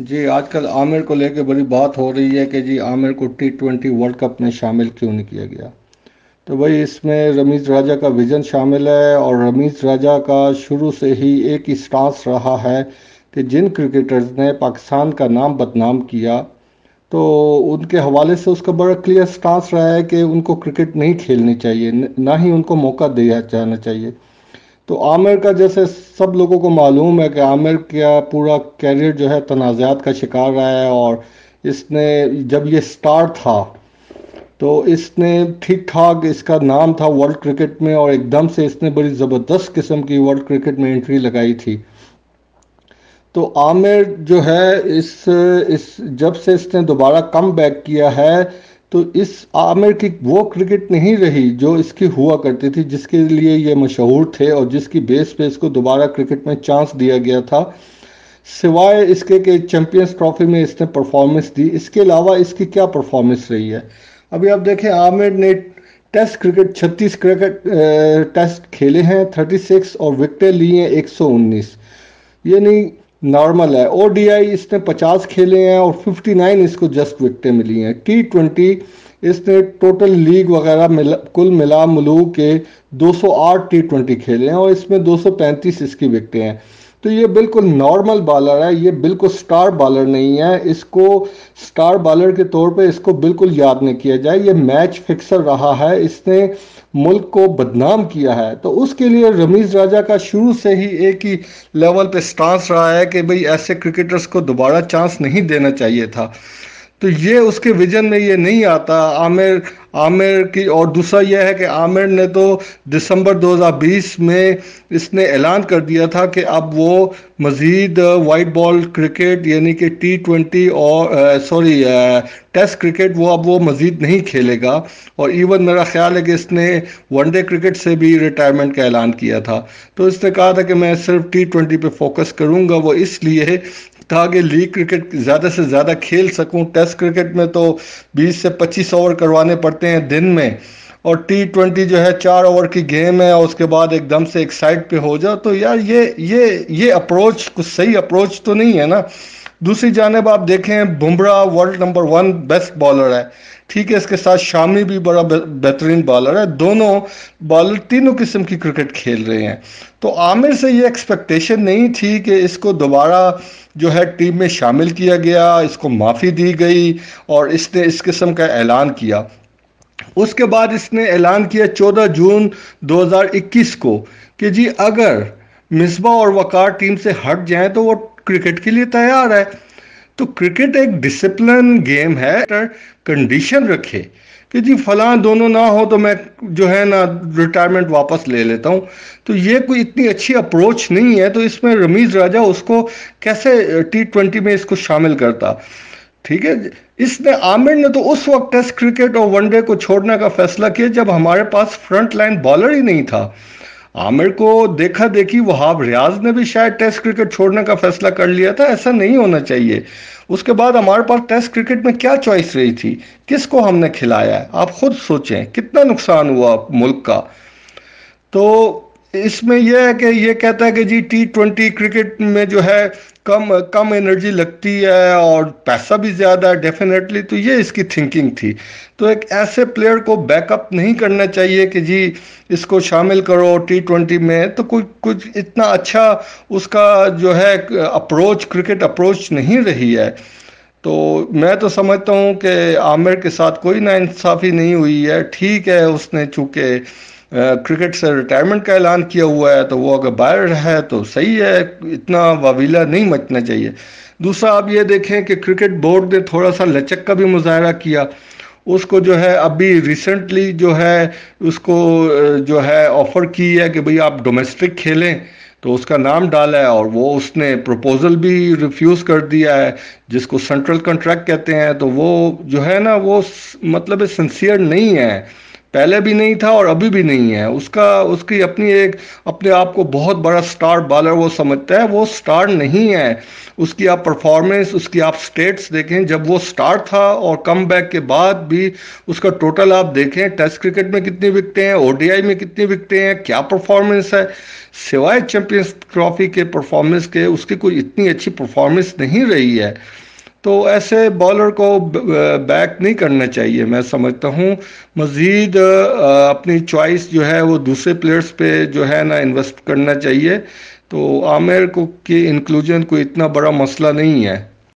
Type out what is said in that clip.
जी आजकल आमिर को लेकर बड़ी बात हो रही है कि जी आमिर को टी ट्वेंटी वर्ल्ड कप में शामिल क्यों नहीं किया गया तो भाई इसमें रमीज़ राजा का विज़न शामिल है और रमीज़ राजा का शुरू से ही एक ही स्टांस रहा है कि जिन क्रिकेटर्स ने पाकिस्तान का नाम बदनाम किया तो उनके हवाले से उसका बड़ा क्लियर स्टांस रहा है कि उनको क्रिकेट नहीं खेलनी चाहिए ना ही उनको मौका दिया जाना चाहिए तो आमिर का जैसे सब लोगों को मालूम है कि आमिर का पूरा कैरियर जो है तनाज़ात का शिकार रहा है और इसने जब ये स्टार था तो इसने ठीक ठाक इसका नाम था वर्ल्ड क्रिकेट में और एकदम से इसने बड़ी ज़बरदस्त किस्म की वर्ल्ड क्रिकेट में एंट्री लगाई थी तो आमिर जो है इस इस जब से इसने दोबारा कम बैक किया है तो इस आमिर की वो क्रिकेट नहीं रही जो इसकी हुआ करती थी जिसके लिए ये मशहूर थे और जिसकी बेस पे इसको दोबारा क्रिकेट में चांस दिया गया था सिवाय इसके के चैंपियंस ट्रॉफी में इसने परफॉर्मेंस दी इसके अलावा इसकी क्या परफॉर्मेंस रही है अभी आप देखें आमिर ने टेस्ट क्रिकेट 36 क्रिकेट टेस्ट खेले हैं 36 और विकटें ली हैं 119 यानी नॉर्मल है ओ इसने 50 खेले हैं और 59 इसको जस्ट विकटें मिली हैं टी ट्वेंटी इसने टोटल लीग वगैरह मिला कुल मिला मलू के 208 टी ट्वेंटी खेले हैं और इसमें 235 इसकी विकटें हैं तो ये बिल्कुल नॉर्मल बॉलर है ये बिल्कुल स्टार बॉलर नहीं है इसको स्टार बॉलर के तौर पे इसको बिल्कुल याद नहीं किया जाए ये मैच फिक्सर रहा है इसने मुल्क को बदनाम किया है तो उसके लिए रमीज राजा का शुरू से ही एक ही लेवल पे स्टांस रहा है कि भाई ऐसे क्रिकेटर्स को दोबारा चांस नहीं देना चाहिए था तो ये उसके विजन में ये नहीं आता आमिर आमिर की और दूसरा यह है कि आमिर ने तो दिसंबर 2020 में इसने ऐलान कर दिया था कि अब वो मज़ीद वाइट बॉल क्रिकेट यानी कि टी ट्वेंटी और सॉरी टेस्ट क्रिकेट वो अब वो मज़ीद नहीं खेलेगा और इवन मेरा ख्याल है कि इसने वनडे क्रिकेट से भी रिटायरमेंट का ऐलान किया था तो इसने कहा था कि मैं सिर्फ टी ट्वेंटी पर फोकस करूँगा वो इसलिए ताकि लीग क्रिकेट ज़्यादा से ज़्यादा खेल सकूं टेस्ट क्रिकेट में तो 20 से 25 ओवर करवाने पड़ते हैं दिन में और टी ट्वेंटी जो है चार ओवर की गेम है और उसके बाद एकदम से एक साइड पे हो जाओ तो यार ये ये ये अप्रोच कुछ सही अप्रोच तो नहीं है ना दूसरी जानब आप देखें Bumrah world number one best bowler है ठीक है इसके साथ शामी भी बड़ा बेहतरीन बॉलर है दोनों बॉलर तीनों किस्म की क्रिकेट खेल रहे हैं तो आमिर से ये एक्सपेक्टेशन नहीं थी कि इसको दोबारा जो है टीम में शामिल किया गया इसको माफ़ी दी गई और इसने इस किस्म का ऐलान किया उसके बाद इसने ऐलान किया 14 जून 2021 को कि जी अगर मिसबा और वकार टीम से हट जाए तो वो क्रिकेट के लिए तैयार है तो क्रिकेट एक डिसिप्लिन गेम है कंडीशन रखे कि जी फलां दोनों ना हो तो मैं जो है ना रिटायरमेंट वापस ले लेता हूँ तो ये कोई इतनी अच्छी अप्रोच नहीं है तो इसमें रमीज राजा उसको कैसे टी ट्वेंटी में इसको शामिल करता ठीक है इसने आमिर ने तो उस वक्त टेस्ट क्रिकेट और वनडे को छोड़ने का फैसला किया जब हमारे पास फ्रंट लाइन बॉलर ही नहीं था आमिर को देखा देखी वहाब रियाज ने भी शायद टेस्ट क्रिकेट छोड़ने का फैसला कर लिया था ऐसा नहीं होना चाहिए उसके बाद हमारे पास टेस्ट क्रिकेट में क्या चॉइस रही थी किसको हमने खिलाया है आप खुद सोचें कितना नुकसान हुआ मुल्क का तो इसमें यह है कि ये कहता है कि जी टी ट्वेंटी क्रिकेट में जो है कम कम एनर्जी लगती है और पैसा भी ज़्यादा है डेफिनेटली तो ये इसकी थिंकिंग थी तो एक ऐसे प्लेयर को बैकअप नहीं करना चाहिए कि जी इसको शामिल करो टी ट्वेंटी में तो कुछ कुछ इतना अच्छा उसका जो है अप्रोच क्रिकेट अप्रोच नहीं रही है तो मैं तो समझता हूँ कि आमिर के साथ कोई नाइंसाफ़ी नहीं हुई है ठीक है उसने चूँकि क्रिकेट से रिटायरमेंट का ऐलान किया हुआ है तो वो अगर बाहर है तो सही है इतना वावीला नहीं मचना चाहिए दूसरा आप ये देखें कि क्रिकेट बोर्ड ने थोड़ा सा लचक का भी मुजाहरा किया उसको जो है अभी रिसेंटली जो है उसको जो है ऑफ़र की है कि भाई आप डोमेस्टिक खेलें तो उसका नाम डाला है और वो उसने प्रपोजल भी रिफ्यूज़ कर दिया है जिसको सेंट्रल कॉन्ट्रैक्ट कहते हैं तो वो जो है ना वो मतलब सिंसियर नहीं है पहले भी नहीं था और अभी भी नहीं है उसका उसकी अपनी एक अपने आप को बहुत बड़ा स्टार बॉलर वो समझता है वो स्टार नहीं है उसकी आप परफॉर्मेंस उसकी आप स्टेट्स देखें जब वो स्टार था और कम बैक के बाद भी उसका टोटल आप देखें टेस्ट क्रिकेट में कितनी विकते हैं ओ में कितनी विकते हैं क्या परफॉर्मेंस है सिवाय चैंपियंस ट्रॉफी के परफॉर्मेंस के उसकी कोई इतनी अच्छी परफॉर्मेंस नहीं रही है तो ऐसे बॉलर को बैक uh, नहीं करना चाहिए मैं समझता हूँ मज़ीद uh, अपनी चॉइस जो है वो दूसरे प्लेयर्स पे जो है ना इन्वेस्ट करना चाहिए तो आमिर को के इंक्लूजन कोई इतना बड़ा मसला नहीं है